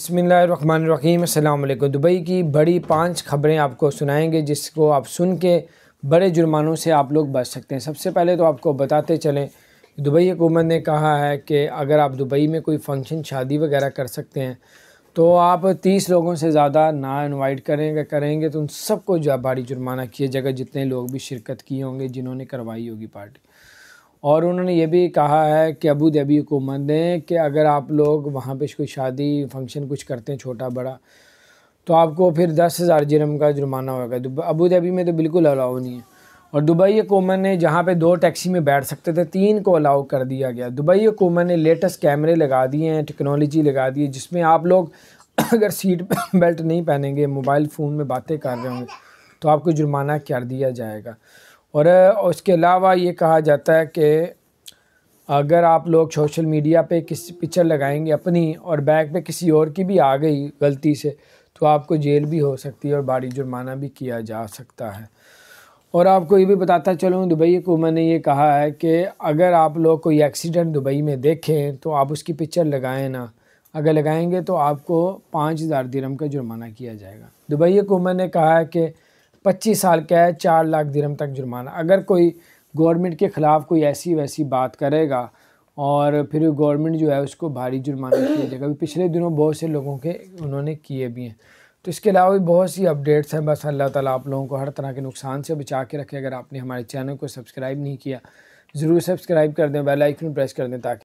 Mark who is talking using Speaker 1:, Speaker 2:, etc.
Speaker 1: बसमीम अल्लाम दुबई की बड़ी पांच खबरें आपको सुनाएंगे जिसको आप सुन के बड़े जुर्मानों से आप लोग बच सकते हैं सबसे पहले तो आपको बताते चलें दुबई हुकूमत ने कहा है कि अगर आप दुबई में कोई फंक्शन शादी वगैरह कर सकते हैं तो आप तीस लोगों से ज़्यादा ना इनवाइट करेंगे करेंगे तो उन सबको जो भारी जुर्माना किया जाएगा जितने लोग भी शिरकत किए होंगे जिन्होंने करवाई होगी पार्टी और उन्होंने ये भी कहा है कि अबू धाबी हुकूमत ने कि अगर आप लोग वहाँ पर कोई शादी फंक्शन कुछ करते हैं छोटा बड़ा तो आपको फिर दस हज़ार जरम का जुर्माना होगा अबू धाबी में तो बिल्कुल अलाउ नहीं है और दुबई हुकूमत ने जहाँ पे दो टैक्सी में बैठ सकते थे तीन को अलाउ कर दिया गया दुबई हुकूमत ने लेटेस्ट कैमरे लगा दिए हैं टेक्नोलॉजी लगा दी है जिसमें आप लोग अगर सीट बेल्ट नहीं पहनेंगे मोबाइल फ़ोन में बातें कर रहे होंगे तो आपको जुर्माना कर दिया जाएगा और उसके अलावा ये कहा जाता है कि अगर आप लोग सोशल मीडिया पे किसी पिक्चर लगाएंगे अपनी और बैग पे किसी और की भी आ गई गलती से तो आपको जेल भी हो सकती है और भारी जुर्माना भी किया जा सकता है और आपको ये भी बताता चलूँ दुबई हुकूमत ने ये कहा है कि अगर आप लोग कोई एक्सीडेंट दुबई में देखें तो आप उसकी पिक्चर लगाएं ना अगर लगाएंगे तो आपको पाँच हज़ार दिरम का जुर्माना किया जाएगा दुबई हुकूमत ने कहा है कि पच्चीस साल का है चार लाख दिरम तक जुर्माना अगर कोई गवर्नमेंट के ख़िलाफ़ कोई ऐसी वैसी बात करेगा और फिर गवर्नमेंट जो है उसको भारी जुर्माना किया जाएगा अभी पिछले दिनों बहुत से लोगों के उन्होंने किए भी हैं तो इसके अलावा भी बहुत सी अपडेट्स हैं बस अल्लाह ताला आप लोगों को हर तरह के नुकसान से बचा के रखे अगर आपने हमारे चैनल को सब्सक्राइब नहीं किया ज़रूर सब्सक्राइब कर दें बेलाइकन प्रेस कर दें ताकि